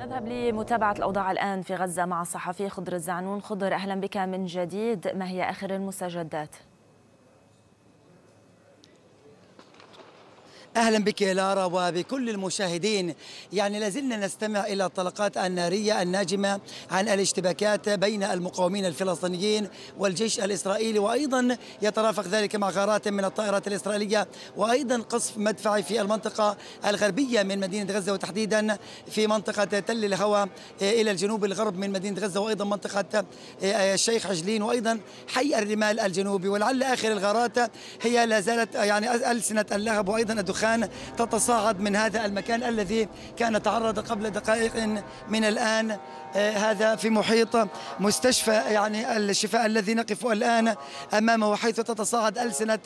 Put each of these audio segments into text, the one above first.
نذهب لمتابعة الأوضاع الآن في غزة مع الصحفي خضر الزعنون خضر أهلا بك من جديد ما هي آخر المستجدات؟ اهلا بك يا لارا وبكل المشاهدين يعني لازلنا نستمع الى الطلقات الناريه الناجمه عن الاشتباكات بين المقاومين الفلسطينيين والجيش الاسرائيلي وايضا يترافق ذلك مع غارات من الطائرات الاسرائيليه وايضا قصف مدفعي في المنطقه الغربيه من مدينه غزه وتحديدا في منطقه تل الهوى الى الجنوب الغرب من مدينه غزه وايضا منطقه الشيخ عجلين وايضا حي الرمال الجنوبي ولعل اخر الغارات هي لا زالت يعني السنه اللهب وايضا الدخان الدخان تتصاعد من هذا المكان الذي كان تعرض قبل دقائق من الآن آه، هذا في محيط مستشفى يعني الشفاء الذي نقف الآن أمامه حيث تتصاعد ألسنة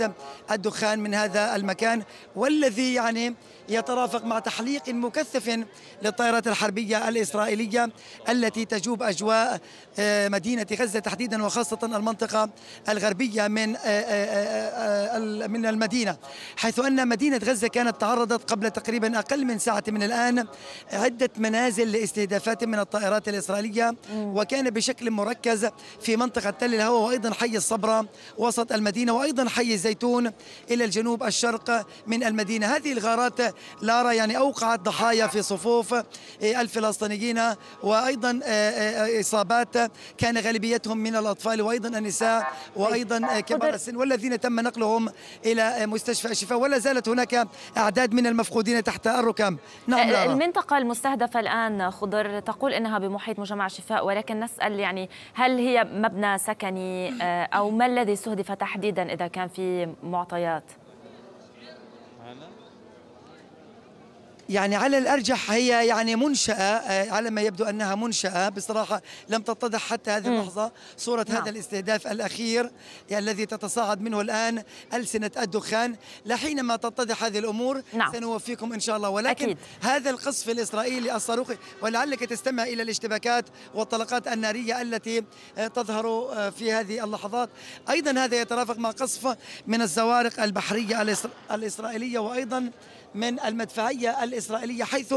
الدخان من هذا المكان والذي يعني يترافق مع تحليق مكثف للطائرات الحربية الإسرائيلية التي تجوب أجواء آه، مدينة غزة تحديدا وخاصة المنطقة الغربية من آه، من المدينة حيث أن مدينة غزة كانت تعرضت قبل تقريبا أقل من ساعة من الآن عدة منازل لاستهدافات من الطائرات الإسرائيلية وكان بشكل مركز في منطقة تل الهوى وأيضا حي الصبرة وسط المدينة وأيضا حي الزيتون إلى الجنوب الشرق من المدينة هذه الغارات لارا يعني أوقعت ضحايا في صفوف آه، الفلسطينيين وأيضا آه، آه، إصابات كان غالبيتهم من الأطفال وأيضا النساء وأيضا كبار السن والذين تم نقلهم إلى مستشفى الشفاء ولا زالت هناك أعداد من المفقودين تحت الركام نعم أه، المنطقة المستهدفة الآن خضر تقول إنها بمحيط مجمع شفاء ولكن نسأل يعني هل هي مبنى سكني أه، أو ما الذي استهدف تحديدا إذا كان في معطيات؟ يعني على الارجح هي يعني منشاه آه، على ما يبدو انها منشاه بصراحه لم تتضح حتى هذه اللحظه صوره نعم. هذا الاستهداف الاخير الذي تتصاعد منه الان السنه الدخان لحينما تتضح هذه الامور نعم. سنوفيكم ان شاء الله ولكن أكيد. هذا القصف الاسرائيلي الصاروخي ولعلك تستمع الى الاشتباكات والطلقات الناريه التي آه، تظهر آه، في هذه اللحظات ايضا هذا يترافق مع قصف من الزوارق البحريه الإسرائيليه وايضا من المدفعيه الإسرائيلية الإسرائيلية حيث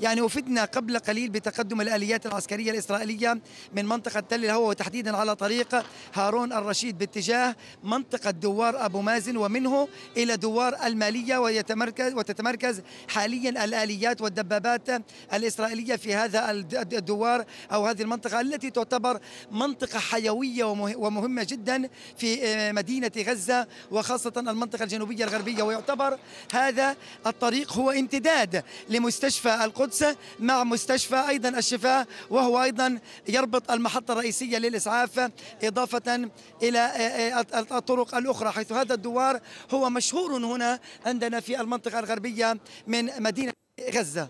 يعني وفدنا قبل قليل بتقدم الآليات العسكرية الإسرائيلية من منطقة تل الهوى وتحديدا على طريق هارون الرشيد باتجاه منطقة دوار أبو مازن ومنه إلى دوار المالية ويتمركز وتتمركز حاليا الآليات والدبابات الإسرائيلية في هذا الدوار أو هذه المنطقة التي تعتبر منطقة حيوية ومهمة جدا في آه، مدينة غزة وخاصة المنطقة الجنوبية الغربية ويعتبر هذا الطريق هو امتداد لمستشفى القدس مع مستشفى أيضا الشفاء وهو أيضا يربط المحطة الرئيسية للإسعاف إضافة إلى آه، آه، الطرق الأخرى حيث هذا الدوار هو مشهور هنا عندنا في المنطقة الغربية من مدينة غزة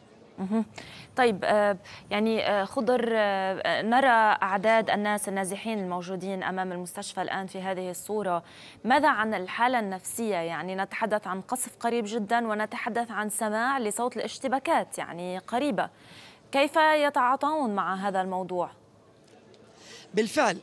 طيب آه، يعني آه، خضر آه، نرى أعداد الناس النازحين الموجودين أمام المستشفى الآن في هذه الصورة ماذا عن الحالة النفسية يعني نتحدث عن قصف قريب جدا ونتحدث عن سماع لصوت الاشتباكات يعني قريبة كيف يتعاطون مع هذا الموضوع؟ بالفعل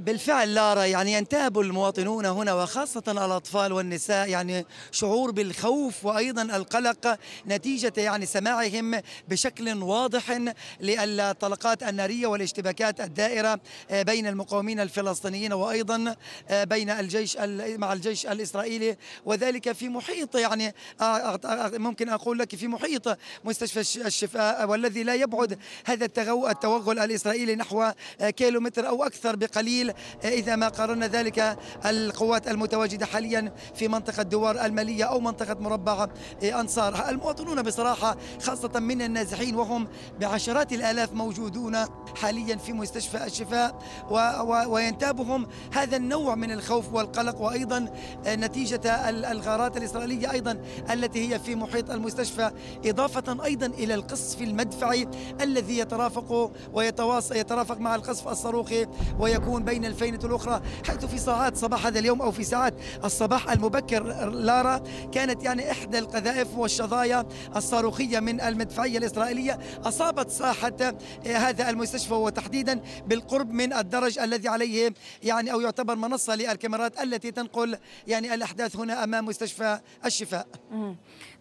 بالفعل لارا يعني ينتهب المواطنون هنا وخاصة الأطفال والنساء يعني شعور بالخوف وأيضا القلق نتيجة يعني سماعهم بشكل واضح للطلقات النارية والاشتباكات الدائرة آه، بين المقاومين الفلسطينيين وأيضا آه، بين الجيش مع الجيش الإسرائيلي وذلك في محيط يعني آه، ممكن أقول لك في محيط مستشفى الشفاء والذي لا يبعد هذا التوغل الإسرائيلي نحو كيلومتر أو أكثر بقليل إذا ما قارنا ذلك القوات المتواجدة حاليا في منطقة دوار المالية أو منطقة مربع أنصار المواطنون بصراحة خاصة من النازحين وهم بعشرات الآلاف موجودون حاليا في مستشفى الشفاء و و وينتابهم هذا النوع من الخوف والقلق وأيضا نتيجة الغارات الإسرائيلية أيضا التي هي في محيط المستشفى إضافة أيضا إلى القصف المدفعي الذي يترافق ويتواصل يترافق مع القصف الصاروخي ويكون بين بين الفينة الأخرى حيث في ساعات صباح هذا اليوم أو في ساعات الصباح المبكر لارا كانت يعني إحدى القذائف والشظايا الصاروخية من المدفعية الإسرائيلية أصابت ساحة آه، هذا المستشفى وتحديدا بالقرب من الدرج الذي عليه يعني أو يعتبر منصة للكاميرات التي تنقل يعني الأحداث هنا أمام مستشفى الشفاء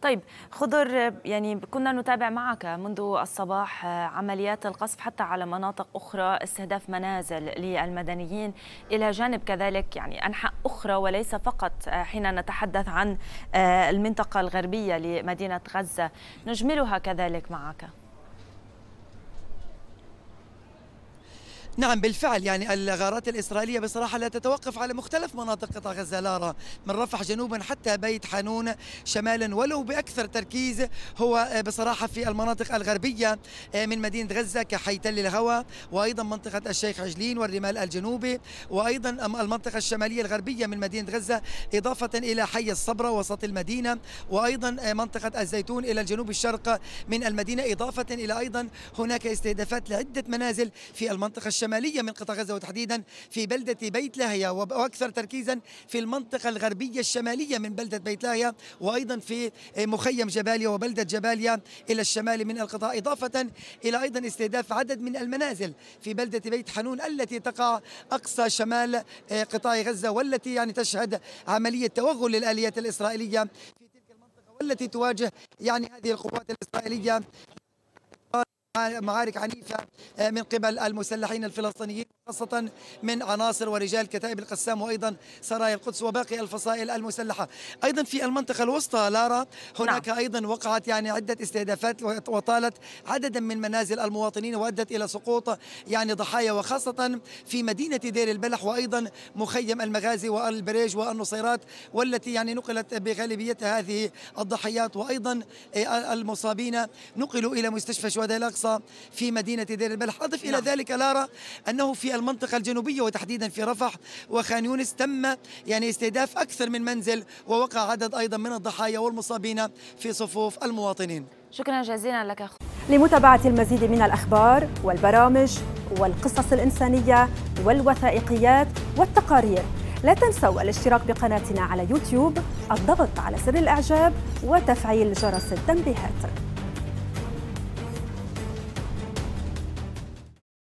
طيب خضر يعني كنا نتابع معك منذ الصباح آه، عمليات القصف حتى على مناطق أخرى استهداف منازل للمدنيين اللبنانيين إلى جانب كذلك يعني أنحاء أخرى وليس فقط آه، حين نتحدث عن آه، المنطقة الغربية لمدينة غزة نجملها كذلك معك نعم بالفعل يعني الغارات الإسرائيلية بصراحة لا تتوقف على مختلف مناطق قطاع غزة لارا من رفح جنوبا حتى بيت حانون شمالا ولو بأكثر تركيز هو بصراحة في المناطق الغربية آه، من مدينة غزة كحي تل الهوى وأيضا منطقة الشيخ عجلين والرمال الجنوبي وأيضا المنطقة الشمالية الغربية من مدينة غزة إضافة إلى حي الصبرة وسط المدينة وأيضا آه، منطقة الزيتون إلى الجنوب الشرق من المدينة إضافة إلى أيضا هناك استهدافات لعدة منازل في المنطقة الشمالية الشمالية من قطاع غزة وتحديدا في بلدة بيت لاهيا وأكثر تركيزا في المنطقة الغربية الشمالية من بلدة بيت لاهيا وأيضا في مخيم جباليا وبلدة جباليا إلى الشمال من القطاع إضافة إلى أيضا استهداف عدد من المنازل في بلدة بيت حنون التي تقع أقصى شمال آه، قطاع غزة والتي يعني تشهد عملية توغل للآليات الإسرائيلية التي تواجه يعني هذه القوات الإسرائيلية معارك عنيفة آه، من قبل المسلحين الفلسطينيين خاصة من عناصر ورجال كتائب القسام وأيضا سرايا القدس وباقي الفصائل المسلحة أيضا في المنطقة الوسطى لارا هناك نعم. أيضا وقعت يعني عدة استهدافات وطالت عددا من منازل المواطنين وأدت إلى سقوط يعني ضحايا وخاصة في مدينة دير البلح وأيضا مخيم المغازي والبريج والنصيرات والتي يعني نقلت بغالبيتها هذه الضحيات وأيضا آه، المصابين نقلوا إلى مستشفى شهداء الأقصى في مدينة دير البلح أضف نعم. إلى ذلك لارا أنه في المنطقة الجنوبية وتحديدا في رفح وخان يونس تم يعني استهداف أكثر من منزل ووقع عدد أيضا من الضحايا والمصابين في صفوف المواطنين شكرا جزيلا لك أخو لمتابعة المزيد من الأخبار والبرامج والقصص الإنسانية والوثائقيات والتقارير لا تنسوا الاشتراك بقناتنا على يوتيوب الضغط على زر الإعجاب وتفعيل جرس التنبيهات